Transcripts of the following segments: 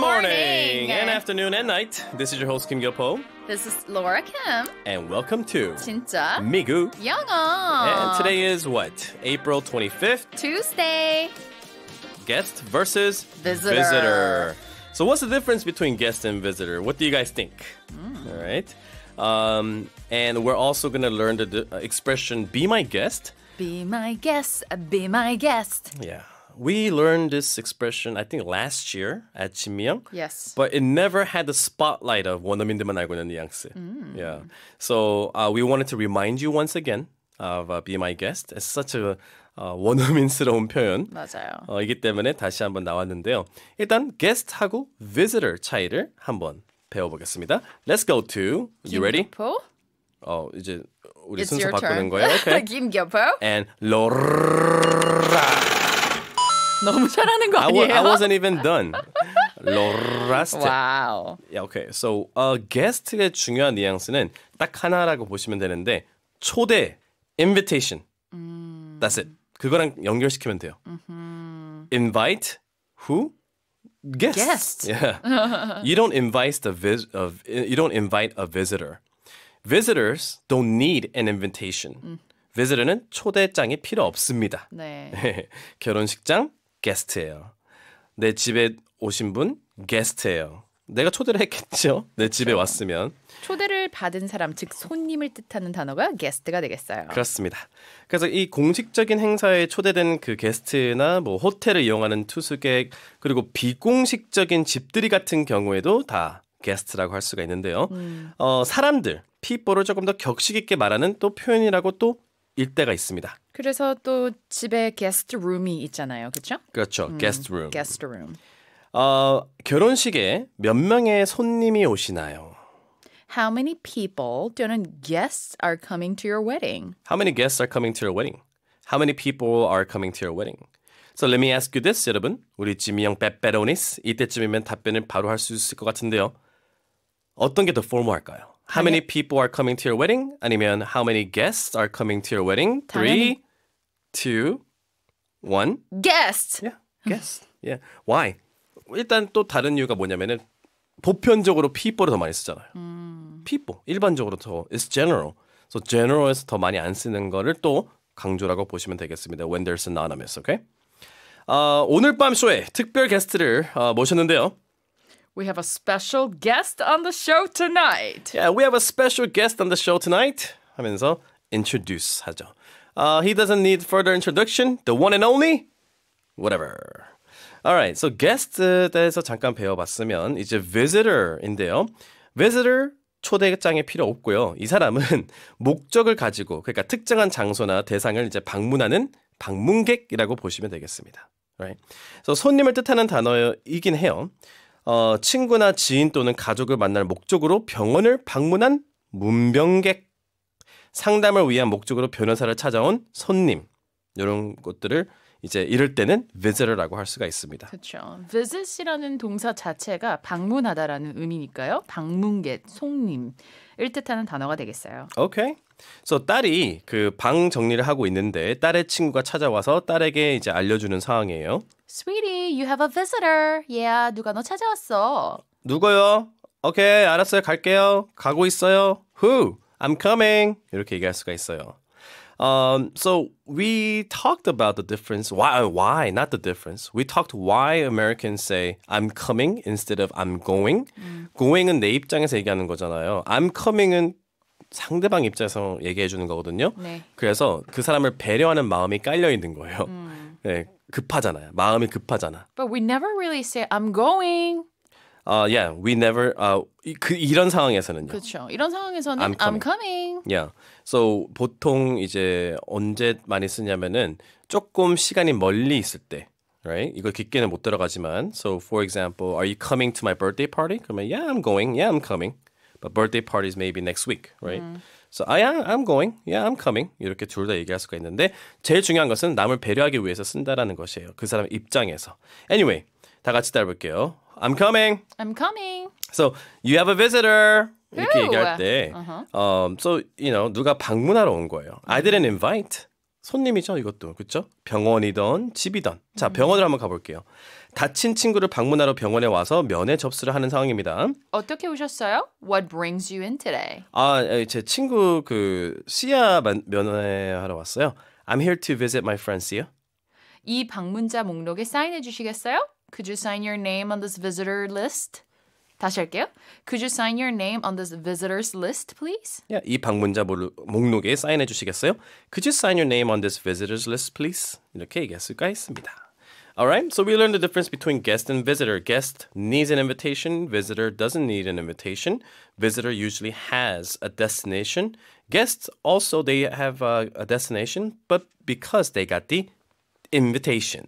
morning, morning, and afternoon and night. This is your host Kim Gilpo. This is Laura Kim. And welcome to 진짜 Migu 영어. And today is what? April 25th. Tuesday. Guest versus visitor. visitor. So what's the difference between guest and visitor? What do you guys think? Mm. All right. Um, and we're also going to learn the uh, expression be my guest. Be my guest, be my guest. Yeah we learned this expression I think last year at Chimyang. Yes. But it never had the spotlight of 원어민들만 알고 있는 뉘앙스. Yeah. So uh, we wanted to remind you once again of uh, Be My Guest. It's such a 어, uh, 원어민스러운 표현. 맞아요. 어, 이기 때문에 다시 한번 나왔는데요. 일단 guest하고 visitor 차이를 한번 배워보겠습니다. Let's go to. You ready? 어 이제 우리 It's 순서 바꾸는 거예요. Okay. 김겨포 and 로라. 너무 잘하는 거 아니에요? I, w- I wasn't even done. 로라스테. 와우. Yeah, okay. So, uh, guest의 중요한 뉘앙스는 딱 하나라고 보시면 되는데 초대, invitation. 음. That's it. 그거랑 연결시키면 돼요. 음흠. Invite who? Guest. Guest. Yeah. you don't invite the vis- of, you don't invite a visitor. Visitors don't need an invitation. 음. visitor는 초대장이 필요 없습니다. 네. 결혼식장, 게스트예요. 내 집에 오신 분 게스트예요. 내가 초대를 했겠죠. 내 집에 그렇죠. 왔으면. 초대를 받은 사람 즉 손님을 뜻하는 단어가 게스트가 되겠어요. 그렇습니다. 그래서 이 공식적인 행사에 초대된 그 게스트나 뭐 호텔을 이용하는 투숙객 그리고 비공식적인 집들이 같은 경우에도 다 게스트라고 할 수가 있는데요. 음. 어, 사람들, people를 조금 더 격식 있게 말하는 또 표현이라고 또 일대가 있습니다. 그래서 또 집에 게스트 룸이 있잖아요. 그렇죠? 그렇죠. 음, 게스트 룸. 게스트 룸. 어, 결혼식에 몇 명의 손님이 오시나요? How many people 또는 guests are coming to your wedding? How many guests are coming to your wedding? How many people are coming to your wedding? So let me ask you this, 여러분. 우리 지미형 빼빼로니스 이때쯤이면 답변을 바로 할 수 있을 것 같은데요. 어떤 게더 포멀할까요? How many people are coming to your wedding? 아니면 How many guests are coming to your wedding? Three, two, one. Guests. Yeah, guests. Yeah. Why? 일단 또 다른 이유가 뭐냐면은 보편적으로 people을 더 많이 쓰잖아요. 음. people 일반적으로 더 it's general. So general에서 더 많이 안 쓰는 거를 또 강조라고 보시면 되겠습니다. When there's anonymous, okay? 어, 오늘 밤 쇼에 특별 게스트를 어, 모셨는데요. We have a special guest on the show tonight. Yeah, we have a special guest on the show tonight. 하면서 introduce 하죠. Uh, he doesn't need further introduction. The one and only, whatever. Alright, so g u e s t 대해서 잠깐 배워봤으면 이제 visitor인데요. visitor 초대장이 필요 없고요. 이 사람은 목적을 가지고 그러니까 특정한 장소나 대상을 이제 방문하는 방문객이라고 보시면 되겠습니다. Right. So 손님을 뜻하는 단어이긴 해요. 어, 친구나 지인 또는 가족을 만날 목적으로 병원을 방문한 문병객, 상담을 위한 목적으로 변호사를 찾아온 손님 이런 것들을 이제 이럴 때는 visit라고 할 수가 있습니다. 그렇죠. visit이라는 동사 자체가 방문하다라는 의미니까요. 방문객, 손님을 뜻하는 단어가 되겠어요. 오케이. Okay. 그래서 딸이 그 방 정리를 하고 있는데 딸의 친구가 찾아와서 딸에게 이제 알려주는 상황이에요. Sweetie, you have a visitor. Yeah, 누가 너 찾아왔어. 누가요? 오케이, 알았어요. 갈게요. 가고 있어요. Who? I'm coming. 이렇게 얘기할 수가 있어요. Um, so we talked about the difference. Why? Why? Not the difference. We talked why Americans say "I'm coming" instead of "I'm going." 음. Going은 내 입장에서 얘기하는 거잖아요. "I'm coming"은 상대방 입장에서 얘기해 주는 거거든요. 네. 그래서 그 사람을 배려하는 마음이 깔려 있는 거예요. 음. 네, 급하잖아요. 마음이 급하잖아. But we never really say I'm going. 아, uh, yeah, we never. Uh, 그 이런 상황에서는요. 그렇죠. 이런 상황에서는 I'm coming. I'm coming. Yeah. So 보통 이제 언제 많이 쓰냐면은 조금 시간이 멀리 있을 때. right? 이거 깊게는 못 들어가지만. So for example, are you coming to my birthday party? 그러면 yeah, I'm going. Yeah, I'm coming. But birthday parties maybe next week, right? 음. So I am, I'm going. Yeah, I'm coming. 이렇게 둘 다 얘기할 수가 있는데 제일 중요한 것은 남을 배려하기 위해서 쓴다라는 것이에요. 그 사람 입장에서. Anyway, 다 같이 따라볼게요. I'm coming. I'm coming. So you have a visitor. 이렇게 Ooh. 얘기할 때, uh-huh. um, so you know 누가 방문하러 온 거예요. I didn't invite. 손님이죠, 이것도 그렇죠? 병원이던 집이던. 자, 병원을 한번 가볼게요. 다친 친구를 방문하러 병원에 와서 면회 접수를 하는 상황입니다. 어떻게 오셨어요? What brings you in today? 아, 제 친구 그 시아 면회하러 왔어요. I'm here to visit my friend Sia. 이 방문자 목록에 사인해 주시겠어요? Could you sign your name on this visitor list? 다시 할게요. Could you sign your name on this visitors list, please? Yeah, 이 방문자 목록에 사인해 주시겠어요? Could you sign your name on this visitors list, please? 이렇게 얘기했을까 했습니다. All right, so we learned the difference between guest and visitor. Guest needs an invitation, visitor doesn't need an invitation. Visitor usually has a destination. Guests also they have a, a destination, but because they got the invitation.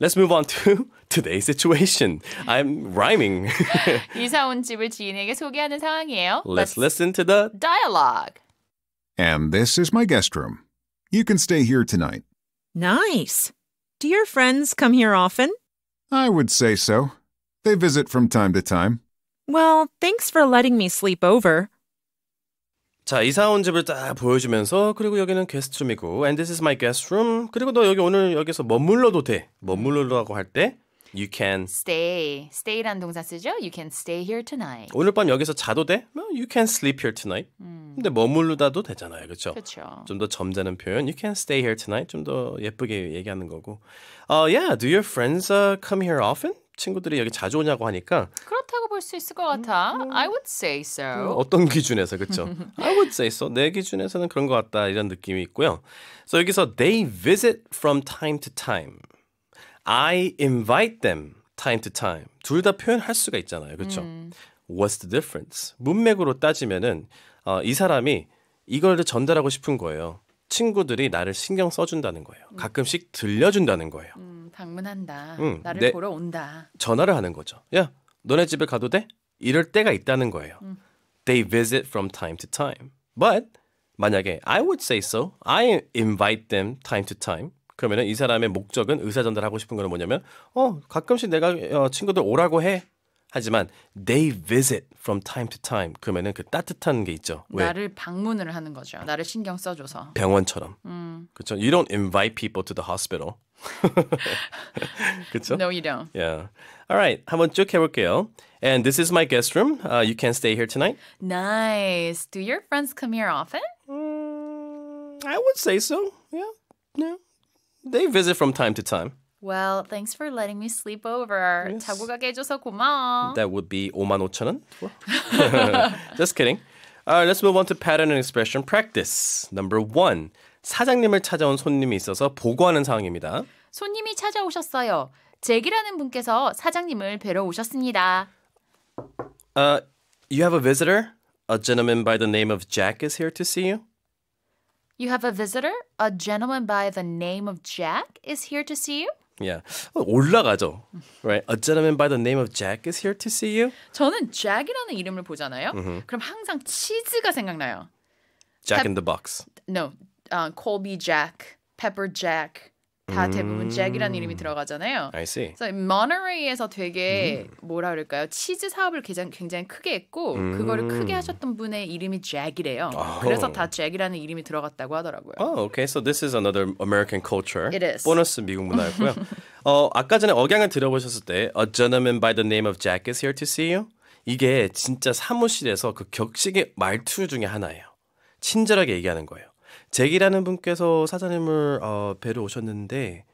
Let's move on to today's situation. I'm rhyming. 이사 온 집을 지인에게 소개하는 상황이에요. Let's listen to the dialogue. And this is my guest room. You can stay here tonight. Nice. Do your friends come here often? I would say so. They visit from time to time. Well, thanks for letting me sleep over. 자, 이사 온 집을 딱 보여주면서 그리고 여기는 게스트룸이고 and this is my guest room. 그리고 너 여기 오늘 여기서 머물러도 돼. 머물러라고 할때 You can stay. stay란 동사 쓰죠. You can stay here tonight. 오늘 밤 여기서 자도 돼? You can sleep here tonight. 음. 근데 머무르다도 되잖아요. 그렇죠? 그렇죠. 좀 더 점잖은 표현. You can stay here tonight. 좀 더 예쁘게 얘기하는 거고. Uh, yeah, do your friends uh, come here often? 친구들이 여기 자주 오냐고 하니까 그렇다고 볼 수 있을 것 같아. 음, I would say so. 어떤 기준에서 그렇죠? I would say so. 내 기준에서는 그런 것 같다 이런 느낌이 있고요. 그래서 so 여기서 they visit from time to time. I invite them time to time. 둘 다 표현할 수가 있잖아요. 그렇죠? 음. What's the difference? 문맥으로 따지면은 어, 이 사람이 이걸 전달하고 싶은 거예요. 친구들이 나를 신경 써준다는 거예요. 음. 가끔씩 들려준다는 거예요. 음, 방문한다. 음, 나를 내, 보러 온다. 전화를 하는 거죠. 야, 너네 집에 가도 돼? 이럴 때가 있다는 거예요. 음. They visit from time to time. But 만약에 I would say so. I invite them time to time. 그러면은 이 사람의 목적은 의사 전달하고 싶은 거는 뭐냐면 어 가끔씩 내가 어, 친구들 오라고 해. 하지만 they visit from time to time 그러면은 그 따뜻한 게 있죠. 왜? 나를 방문을 하는 거죠. 나를 신경 써줘서 병원처럼. 음. 그렇죠. You don't invite people to the hospital. 그렇죠? No, you don't. Yeah. All right, 한번 쭉 해볼게요. And this is my guest room. Uh, you can stay here tonight. Nice. Do your friends come here often? Mm, I would say so. Yeah. Yeah. They visit from time to time. Well, thanks for letting me sleep over. Yes. 자고 가게 해줘서 고마워. That would be 55,000원. Just kidding. All right, let's move on to pattern and expression practice. Number one. 사장님을 찾아온 손님이 있어서 보고하는 상황입니다. 손님이 찾아오셨어요. 잭이라는 분께서 사장님을 뵈러 오셨습니다. Uh, you have a visitor? A gentleman by the name of Jack is here to see you. You have a visitor? A gentleman by the name of Jack is here to see you? Yeah. Oh, 올라가죠. Right. A gentleman by the name of Jack is here to see you. 저는 잭이라는 이름을 보잖아요. Mm-hmm. 그럼 항상 치즈가 생각나요. Jack in the box. No. Uh, Colby Jack, Pepper Jack. 다 대부분 잭이라는 이름이 음. 들어가잖아요. I see. 그래서 모노레이에서 되게 음. 뭐라 그럴까요? 치즈 사업을 굉장히, 굉장히 크게 했고 그거를 크게 음. 하셨던 분의 이름이 잭이래요. Oh. 그래서 다 잭이라는 이름이 들어갔다고 하더라고요. Oh, okay. So this is another American culture. It is. 보너스 미국 문화였고요. 어, 아까 전에 억양을 들어보셨을 때 A gentleman by the name of Jack is here to see you. 이게 진짜 사무실에서 그 격식의 말투 중에 하나예요. 친절하게 얘기하는 거예요. 잭이라는 분께서 사장님을 어, 뵈러 오셨는데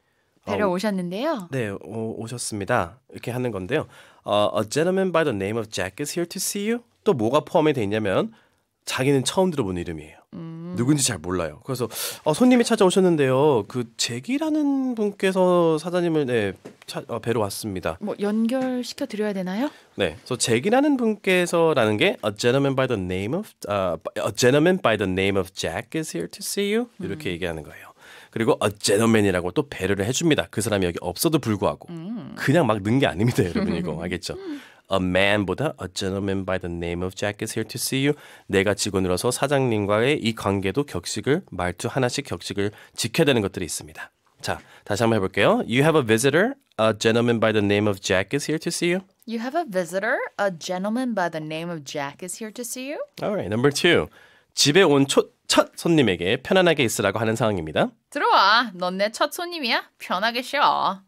어, 뵈러 어, 오셨는데요. 네, 오, 오셨습니다. 이렇게 하는 건데요. 어, h a gentleman by the name of Jack is here to see you. 또 뭐가 포함이 돼 있냐면 자기는 처음 들어본 이름이에요. 음. 누군지 잘 몰라요. 그래서 어, 손님이 찾아오셨는데요. 그 제기라는 분께서 사장님을 네, 차, 어, 뵈러 왔습니다. 뭐 연결시켜 드려야 되나요? 네. 그래서 제기라는 분께서라는 게 a gentleman by the name of uh, a gentleman by the name of Jack is here to see you 이렇게 음. 얘기하는 거예요. 그리고 a gentleman이라고 또 배려를 해줍니다. 그 사람이 여기 없어도 불구하고 음. 그냥 막는게 아닙니다, 여러분 이거 알겠죠? A man보다 a gentleman by the name of Jack is here to see you. 내가 직원으로서 사장님과의 이 관계도 격식을 말투 하나씩 격식을 지켜야 되는 것들이 있습니다. 자, 다시 한번 해볼게요. You have a visitor. A gentleman by the name of Jack is here to see you. You have a visitor. A gentleman by the name of Jack is here to see you. All right, number two. 집에 온 첫 손님에게 편안하게 있으라고 하는 상황입니다. 들어와. 넌 내 첫 손님이야. 편하게 쉬어.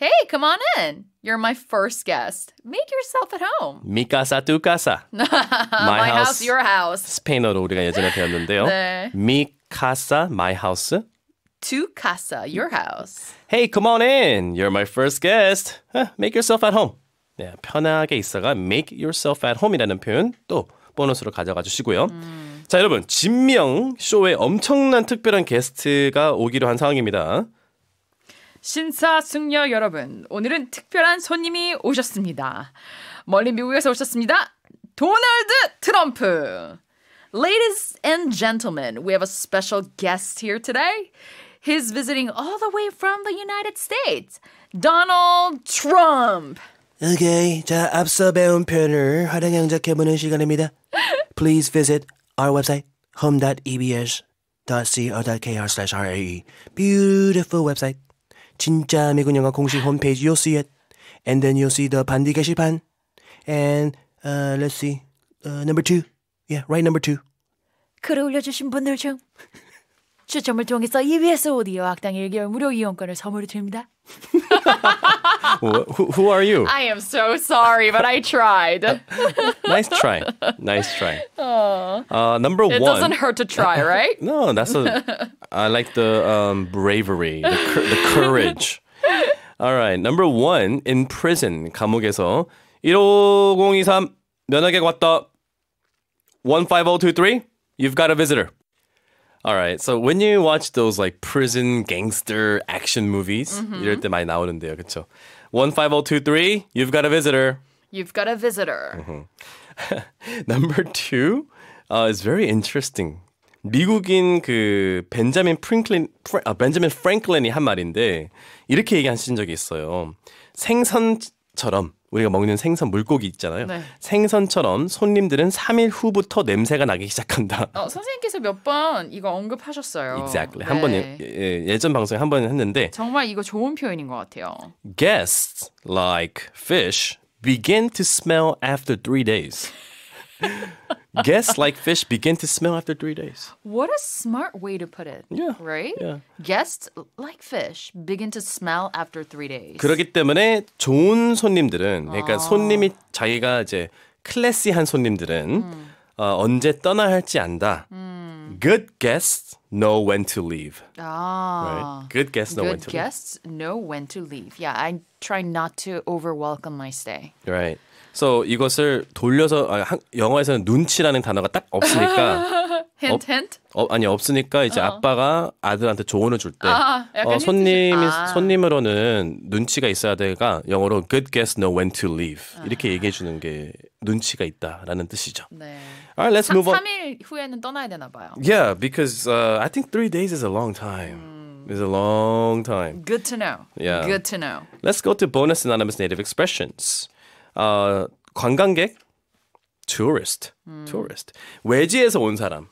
Hey, come on in. You're my first guest. Make yourself at home. 미카사 뚜카사. My, my house, your house. 스페인어로 우리가 예전에 배웠는데요. 네. 미카사, my house. To casa, your house. Hey, come on in. You're my first guest. Make yourself at home. 네, 편하게 있어가 make yourself at home이라는 표현 또 보너스로 가져가 주시고요. 음. 자, 여러분, 진명 쇼에 엄청난 특별한 게스트가 오기로 한 상황입니다. 신사숙녀 여러분, 오늘은 특별한 손님이 오셨습니다. 멀리 미국에서 오셨습니다. 도널드 트럼프. Ladies and gentlemen, we have a special guest here today. He's visiting all the way from the United States. Donald Trump. 오케이, 자 앞서 배운 표현을 활용 영작해보는 시간입니다. Please visit our website home.ebs.co.kr/rae. Beautiful website. 진짜 미국 영화 공식 홈페이지 you'll see it. And then you'll see the 반디 게시판. And uh, let's see. Uh, number two. Yeah, right number two. 글 올려주신 분들 중 추첨을 통해서 EBS 오디오 악당 1개월 무료 이용권을 선물로 드립니다. who, who are you? I am so sorry, but I tried. Uh, nice try. Nice try. Oh. Uh, number it one. It doesn't hurt to try, right? no, that's a. I like the um, bravery, the, the courage. All right. Number one, in prison, 감옥에서 15023 면허객 왔다. 15023, you've got a visitor. All right. So when you watch those like prison gangster action movies, mm-hmm. 이럴 때 많이 나오는데요. 그렇죠? 15023, you've got a visitor. You've got a visitor. Mm-hmm. Number 2 uh, is very interesting. 미국인 그 벤자민 프랭클린 프랭, 아, 벤자민 프랭클린이 한 말인데 이렇게 얘기하신 적이 있어요. 생선처럼 우리가 먹는 생선 물고기 있잖아요. 네. 생선처럼 손님들은 3일 후부터 냄새가 나기 시작한다. 어, 선생님께서 몇 번 이거 언급하셨어요. Exactly. 네. 한번 예, 예, 예전 방송에 한 번 했는데 정말 이거 좋은 표현인 것 같아요. Guests like fish begin to smell after three days. Guests like fish begin to smell after three days. What a smart way to put it. Yeah. Right? Yeah. Guests like fish begin to smell after three days. 그렇기 때문에 좋은 손님들은 그러니까 아. 손님이 자기가 이제 클래시한 손님들은 음. 어, 언제 떠나야 할지 안다. 음. Good guests know when to leave. Ah. Right? Good guess, know good when to guests leave. know when to leave. Yeah, I try not to overwelcome my stay. Right. So 이것을 돌려서 아, 한, 영어에서는 눈치라는 단어가 딱 없으니까 hint, 어, hint? 어, 아니 없으니까 이제 uh-huh. 아빠가 아들한테 조언을 줄때 uh-huh. 어, 손님이 아. 손님으로는 눈치가 있어야 돼가 영어로 good guess know when to leave uh-huh. 이렇게 얘기해 주는 게 눈치가 있다라는 뜻이죠. 네. All right, let's 3, move on. 3일 후에는 떠나야 되나 봐요. Yeah, because uh, I think three days is a long time. Mm. Is a long time. Good to know. Yeah. Good to know. Let's go to bonus anonymous native expressions. Uh, 관광객, tourist, mm. tourist. 외지에서 온 사람.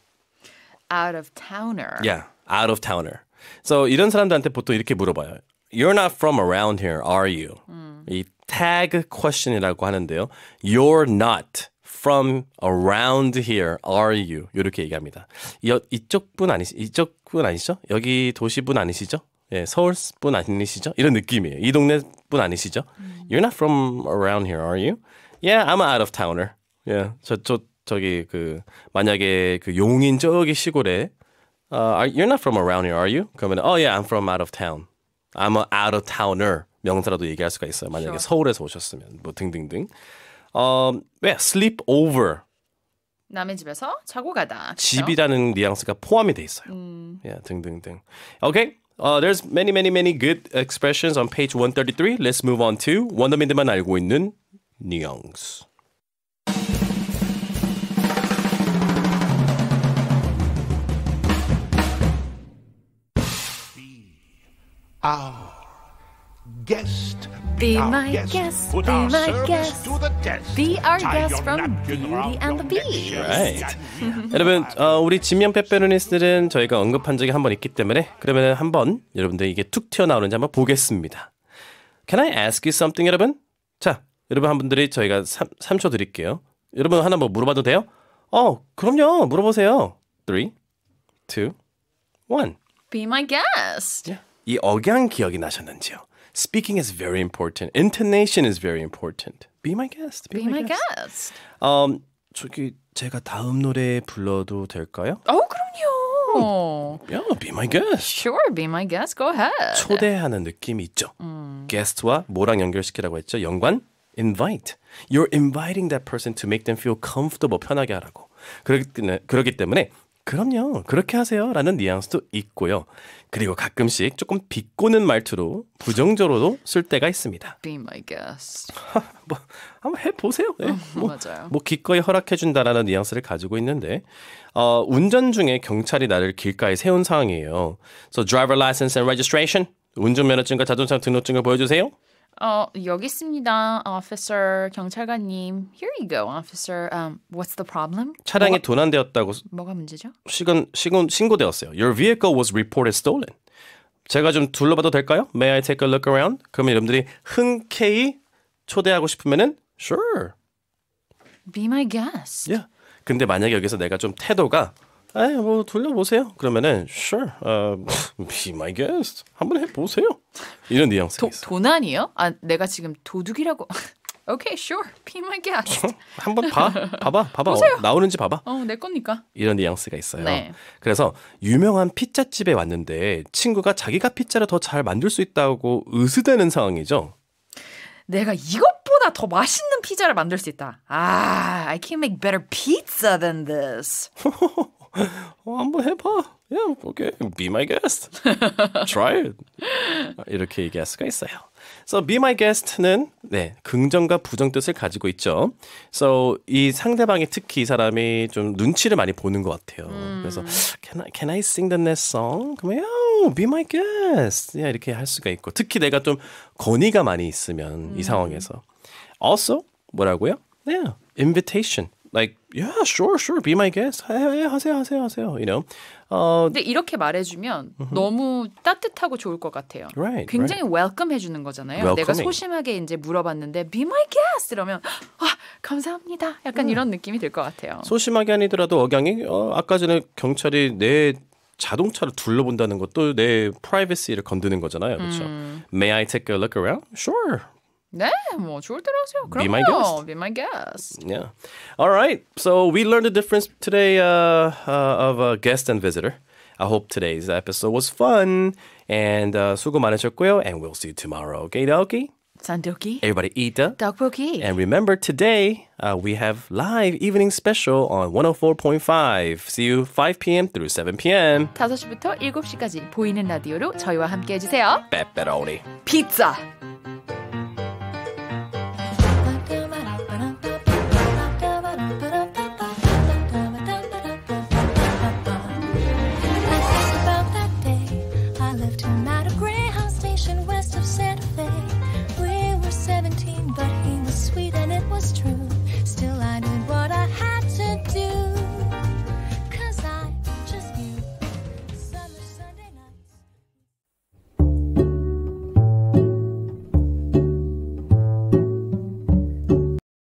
Out of towner. Yeah, out of towner. So 이런 사람들한테 보통 이렇게 물어봐요. You're not from around here, are you? 음. Hmm. 이 tag question이라고 하는데요. You're not. from around here are you 이렇게 얘기합니다. 여, 이쪽 분 아니시 이쪽 분 아니시죠? 여기 도시 분 아니시죠? 예, 서울 분 아니시죠? 이런 느낌이에요. 이 동네 분 아니시죠? 음. You're not from around here, are you? Yeah, I'm out of towner. Yeah, 저 저 저기 그 만약에 그 용인 저기 시골에 uh, are, You're not from around here, are you? 그러면 Oh yeah, I'm from out of town. I'm a out of towner. 명사라도 얘기할 수가 있어요. 만약에 sure. 서울에서 오셨으면 뭐 등등등. 어, 왜 sleep over 남의 집에서 자고 가다. 그쵸? 집이라는 뉘앙스가 포함이 돼 있어요. 음. Yeah, 등등등. Okay. Uh, there's many, many, many good expressions on page 133. Let's move on to 원어민들만 알고 있는 뉘앙스. Our guest Be our my guest. guest. Put be our my guest. To the test. Be our guest from Beauty and the Beast. Right. 여러분, 어, 우리 진면 페페로니스들은 저희가 언급한 적이 한 번 있기 때문에 그러면 한번 여러분들 이게 툭 튀어나오는지 한번 보겠습니다. Can I ask you something, 여러분? 자, 여러분 한 분들이 저희가 3, 3초 드릴게요. 여러분 하나 뭐 물어봐도 돼요? 어, 그럼요. 물어보세요. 3, 2, 1. Be my guest. 이 억양 기억이 나셨는지요? Speaking is very important. Intonation is very important. Be my guest. Be, Be my, my guest. guest. Um, 저기 제가 다음 노래 불러도 될까요? 어, 그럼요. Yeah, be my guest. Sure, be my guest. Go ahead. 초대하는 느낌이 있죠. 음. guest와 뭐랑 연결시키라고 했죠? 연관? invite. You're inviting that person to make them feel comfortable, 편하게 하라고. 그렇기, 그렇기 때문에 그럼요. 그렇게 하세요. 라는 뉘앙스도 있고요. 그리고 가끔씩 조금 비꼬는 말투로 부정적으로도 쓸 때가 있습니다. Be my guest. 뭐, 한번 해보세요. 네. 음, 뭐, 맞아요. 뭐 기꺼이 허락해준다라는 뉘앙스를 가지고 있는데 어, 운전 중에 경찰이 나를 길가에 세운 상황이에요. So driver license and registration. 운전면허증과 자동차 등록증을 보여주세요. 어, 여기 있습니다. officer 경찰관님. Here you go, officer. Um, what's the problem? 차량이 뭐가, 도난되었다고 뭐가 문제죠? 시건, 시건 신고되었어요. Your vehicle was reported stolen. 제가 좀 둘러봐도 될까요? May I take a look around? 그러면 여러분들이 흔쾌히 초대하고 싶으면은 sure. Be my guest. Yeah. 근데 만약에 여기서 내가 좀 태도가 아이 네, 뭐 돌려보세요. 그러면은 sure, uh, be my guest. 한번 해보세요. 이런 뉘앙스. 도, 도난이요? 아 내가 지금 도둑이라고. okay, sure, be my guest. 어? 한번 봐, 봐봐, 봐봐. 어, 보세요. 어, 나오는지 봐봐. 어, 내 거니까. 이런 뉘앙스가 있어요. 네. 그래서 유명한 피자집에 왔는데 친구가 자기가 피자를 더 잘 만들 수 있다고 으스대는 상황이죠. 내가 이것보다 더 맛있는 피자를 만들 수 있다. 아, I can make better pizza than this. 어, 한번 해봐. yeah, Okay. Be my guest. Try it. 이렇게 얘기할 수가 있어요. So be my guest는 네 긍정과 부정 뜻을 가지고 있죠. So 이 상대방이 특히 이 사람이 좀 눈치를 많이 보는 것 같아요. 음. 그래서 can I can I sing the next song? 그러면 oh, be my guest. 야 이렇게 할 수가 있고 특히 내가 좀 권위가 많이 있으면 음. 이 상황에서 also 뭐라고요? Yeah, invitation. like yeah sure sure be my guest 하세요 하세요 하세요 you know 어 근데 이렇게 말해주면 mm-hmm. 너무 따뜻하고 좋을 것 같아요. Right, 굉장히 right. 웰컴 해주는 거잖아요. Welcoming. 내가 소심하게 이제 물어봤는데 be my guest 이러면 아 감사합니다. 약간 mm. 이런 느낌이 들 것 같아요. 소심하게 아니더라도 억양이 어, 아까 전에 경찰이 내 자동차를 둘러본다는 것도 내 프라이버시를 건드는 거잖아요. 그렇죠? 음. May I take a look around? Sure. 네, 뭐 좋을 대로 하세요. 그럼요. Be my guest. Be my guest. Yeah. All right. So we learned the difference today uh, uh, of a guest and visitor. I hope today's episode was fun and uh, 수고 많으셨고요. And we'll see you tomorrow. Okay, Doki? Sandoki. Everybody eat the tteokbokki. And remember, today uh, we have live evening special on 104.5. See you 5 p.m. through 7 p.m. 5시부터 7시까지 보이는 라디오로 저희와 함께해 주세요. 빼빼로리. Pizza.